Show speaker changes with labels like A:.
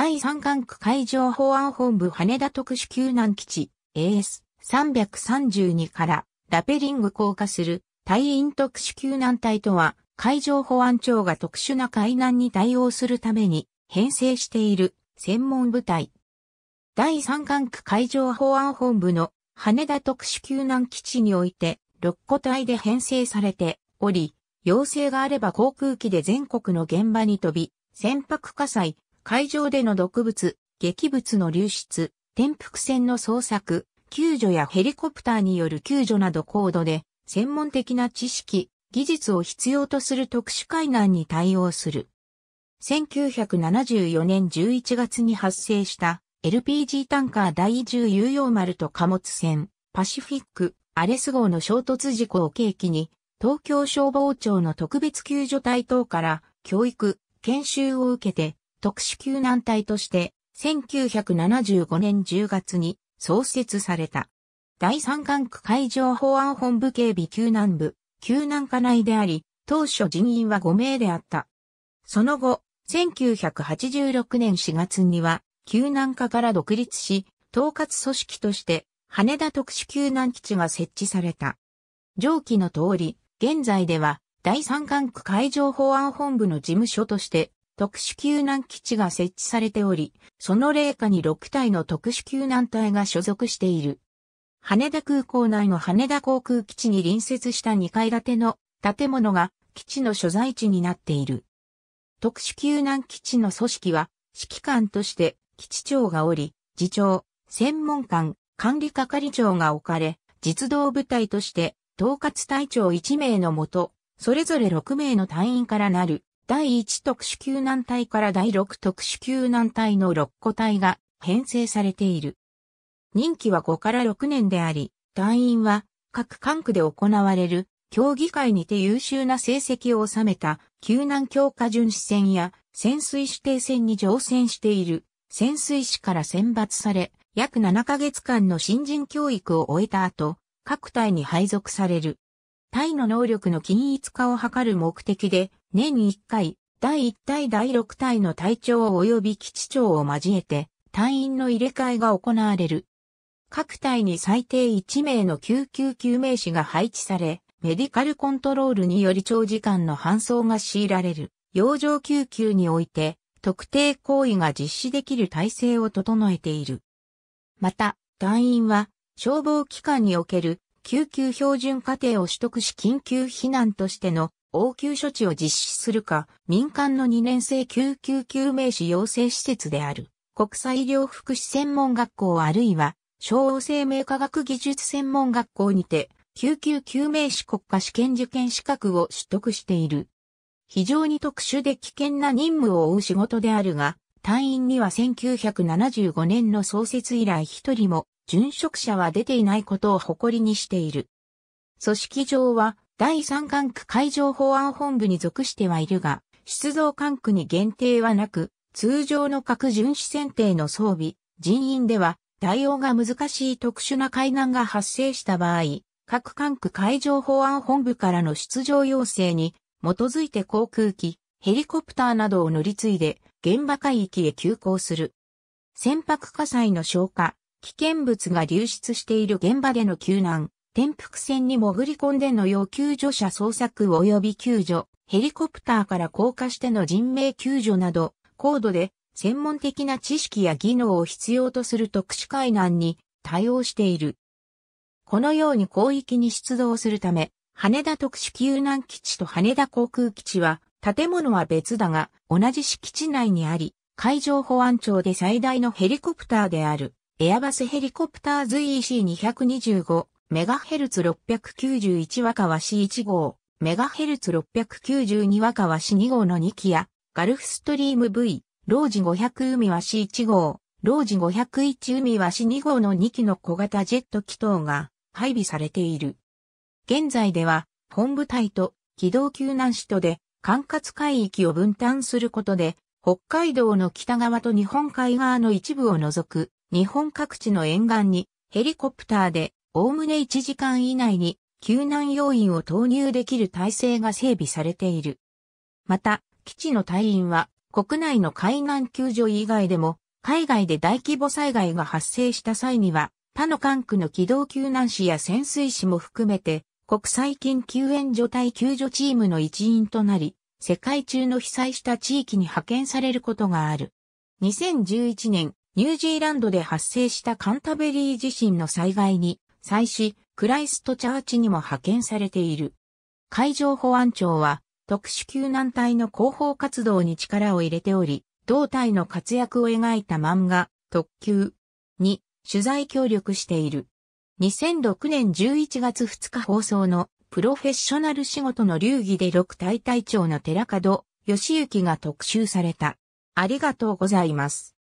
A: 第3管区海上保安本部羽田特殊救難基地 AS332 からラペリング降下する隊員特殊救難隊とは海上保安庁が特殊な海難に対応するために編成している専門部隊。第3管区海上保安本部の羽田特殊救難基地において6個体で編成されており、要請があれば航空機で全国の現場に飛び、船舶火災、海上での毒物、劇物の流出、転覆船の捜索、救助やヘリコプターによる救助など高度で、専門的な知識、技術を必要とする特殊海難に対応する。1974年11月に発生した LPG タンカー第10有用丸と貨物船パシフィックアレス号の衝突事故を契機に東京消防庁の特別救助隊等から教育、研修を受けて特殊救難隊として、1975年10月に創設された。第三管区海上保安本部警備救難部、救難課内であり、当初人員は5名であった。その後、1986年4月には、救難課から独立し、統括組織として、羽田特殊救難基地が設置された。上記の通り、現在では、第三管区海上保安本部の事務所として、特殊救難基地が設置されており、その霊下に6体の特殊救難隊が所属している。羽田空港内の羽田航空基地に隣接した2階建ての建物が基地の所在地になっている。特殊救難基地の組織は指揮官として基地長がおり、次長、専門官、管理係長が置かれ、実動部隊として統括隊長1名のもと、それぞれ6名の隊員からなる第1特殊救難隊から第6特殊救難隊の6個隊が編成されている。任期は5から6年であり、団員は各管区で行われる競技会にて優秀な成績を収めた救難強化巡視船や潜水指定船に乗船している潜水士から選抜され、約7ヶ月間の新人教育を終えた後、各隊に配属される。隊の能力の均一化を図る目的で、年1回、第1隊第6隊の隊長及び基地長を交えて、隊員の入れ替えが行われる。各隊に最低1名の救急救命士が配置され、メディカルコントロールにより長時間の搬送が強いられる。洋上救急において、特定行為が実施できる体制を整えている。また、隊員は、消防機関における救急標準過程を取得し緊急避難としての応急処置を実施するか、民間の2年生救急救命士養成施設である、国際医療福祉専門学校あるいは、小応生命科学技術専門学校にて、救急救命士国家試験受験資格を取得している。非常に特殊で危険な任務を負う仕事であるが、隊員には1975年の創設以来一人も殉職者は出ていないことを誇りにしている。組織上は第3管区海上保安本部に属してはいるが、出動管区に限定はなく、通常の各巡視船艇の装備、人員では、対応が難しい特殊な海難が発生した場合、各管区海上保安本部からの出場要請に、基づいて航空機、ヘリコプターなどを乗り継いで、現場海域へ急行する。船舶火災の消火、危険物が流出している現場での救難、転覆船に潜り込んでの要救助者捜索及び救助、ヘリコプターから降下しての人命救助など、高度で専門的な知識や技能を必要とする特殊海難に対応している。このように広域に出動するため、羽田特殊救難基地と羽田航空基地は、建物は別だが、同じ敷地内にあり、海上保安庁で最大のヘリコプターである、エアバスヘリコプター ZEC225 メガヘルツ6 9 1若和市1号、メガヘルツ6 9 2若和市2号の2機や、ガルフストリーム V、ロージ500海和市1号、ロージ501海和市2号の2機の小型ジェット機等が配備されている。現在では、本部隊と機動救難士とで管轄海域を分担することで、北海道の北側と日本海側の一部を除く日本各地の沿岸にヘリコプターでおおむね1時間以内に救難要員を投入できる体制が整備されている。また、基地の隊員は国内の海難救助以外でも海外で大規模災害が発生した際には他の管区の機動救難士や潜水士も含めて国際緊急援助隊救助チームの一員となり、世界中の被災した地域に派遣されることがある。2011年、ニュージーランドで発生したカンタベリー地震の災害に祭祀、クライストチャーチにも派遣されている。海上保安庁は、特殊救難隊の広報活動に力を入れており、同隊の活躍を描いた漫画、特急に取材協力している。2006年11月2日放送のプロフェッショナル仕事の流儀で六隊隊長の寺門義行が特集された。ありがとうございます。